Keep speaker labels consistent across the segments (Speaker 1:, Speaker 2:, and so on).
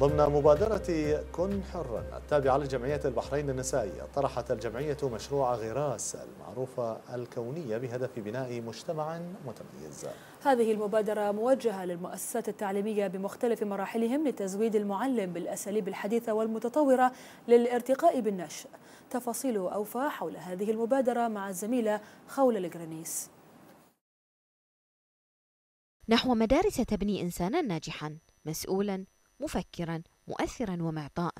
Speaker 1: ضمن مبادرة كن حرا التابعة لجمعية البحرين النسائية طرحت الجمعية مشروع غراس المعروفة الكونية بهدف بناء مجتمع متميز
Speaker 2: هذه المبادرة موجهة للمؤسسات التعليمية بمختلف مراحلهم لتزويد المعلم بالأساليب الحديثة والمتطورة للارتقاء بالنشء تفاصيل أوفى حول هذه المبادرة مع الزميلة خولة الجرانيس
Speaker 1: نحو مدارس تبني إنسانا ناجحا مسؤولا مفكرا مؤثرا ومعطاء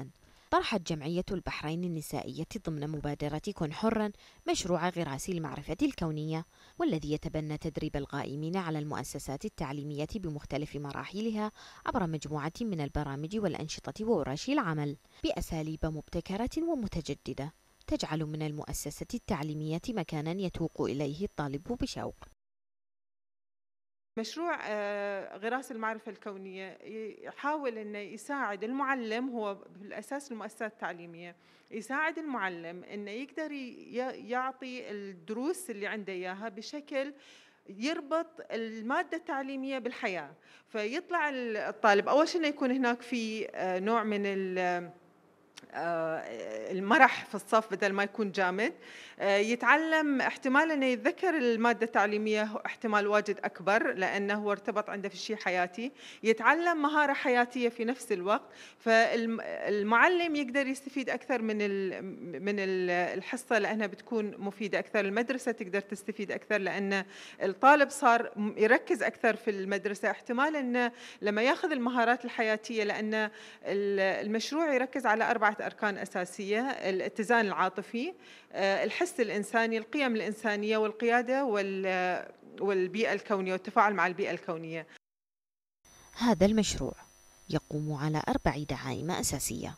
Speaker 1: طرحت جمعية البحرين النسائية ضمن مبادرة كن حرا مشروع غراس المعرفة الكونية والذي يتبنى تدريب القائمين على المؤسسات التعليمية بمختلف مراحلها عبر مجموعة من البرامج والأنشطة وورش العمل بأساليب مبتكرة ومتجددة تجعل من المؤسسة التعليمية مكانا يتوق إليه الطالب بشوق
Speaker 3: مشروع آه، غراس المعرفة الكونية يحاول أنه يساعد المعلم هو بالأساس المؤسسات التعليمية يساعد المعلم أنه يقدر يعطي الدروس اللي عنده إياها بشكل يربط المادة التعليمية بالحياة فيطلع الطالب أول شيء أنه يكون هناك في آه، نوع من آه، المرح في الصف بدل ما يكون جامد آه، يتعلم احتمال انه يتذكر الماده التعليميه احتمال واجد اكبر لانه هو ارتبط عنده في شيء حياتي يتعلم مهاره حياتيه في نفس الوقت فالمعلم يقدر يستفيد اكثر من من الحصه لانها بتكون مفيده اكثر المدرسه تقدر تستفيد اكثر لان الطالب صار يركز اكثر في المدرسه احتمال انه لما ياخذ المهارات الحياتيه لان المشروع يركز على اربع أربعة أركان أساسية الاتزان العاطفي آه، الحس الإنساني القيم الإنسانية والقيادة والبيئة الكونية والتفاعل مع البيئة الكونية
Speaker 1: هذا المشروع يقوم على أربع دعائم أساسية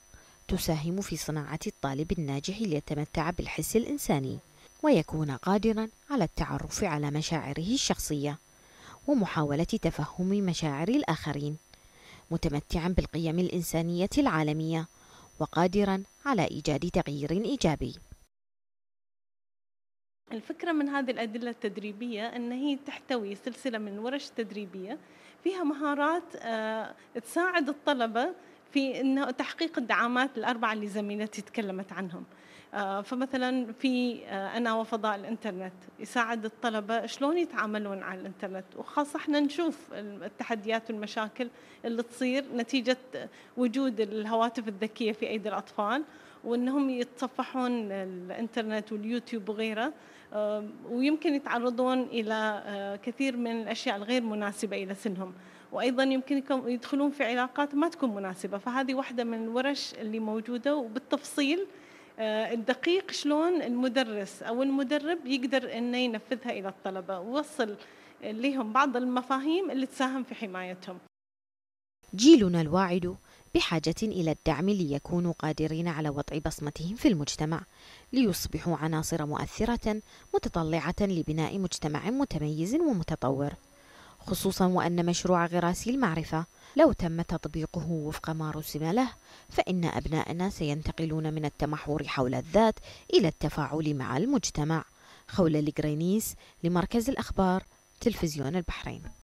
Speaker 1: تساهم في صناعة الطالب الناجح ليتمتع بالحس الإنساني ويكون قادرا على التعرف على مشاعره الشخصية ومحاولة تفهم مشاعر الآخرين متمتعا بالقيم الإنسانية العالمية وقادرا على إيجاد تغيير إيجابي
Speaker 2: الفكرة من هذه الأدلة التدريبية أن هي تحتوي سلسلة من ورش تدريبية فيها مهارات آه، تساعد الطلبة في انه تحقيق الدعامات الاربعه اللي زميلتي تكلمت عنهم آه، فمثلا في آه، انا وفضاء الانترنت يساعد الطلبه شلون يتعاملون على الانترنت وخاصه احنا نشوف التحديات والمشاكل اللي تصير نتيجه وجود الهواتف الذكيه في ايدي الاطفال وانهم يتصفحون الانترنت واليوتيوب وغيره آه، ويمكن يتعرضون الى كثير من الاشياء الغير مناسبه الى سنهم وايضا يمكنكم يدخلون في علاقات ما تكون مناسبه فهذه واحده من الورش اللي موجوده وبالتفصيل آه، الدقيق شلون المدرس او المدرب يقدر انه ينفذها الى الطلبه ووصل لهم بعض المفاهيم اللي تساهم في حمايتهم
Speaker 1: جيلنا الواعد بحاجة إلى الدعم ليكونوا قادرين على وضع بصمتهم في المجتمع ليصبحوا عناصر مؤثرة متطلعة لبناء مجتمع متميز ومتطور خصوصا وأن مشروع غراسي المعرفة لو تم تطبيقه وفق ما رسم له فإن أبناءنا سينتقلون من التمحور حول الذات إلى التفاعل مع المجتمع خولة الجرينيس لمركز الأخبار تلفزيون البحرين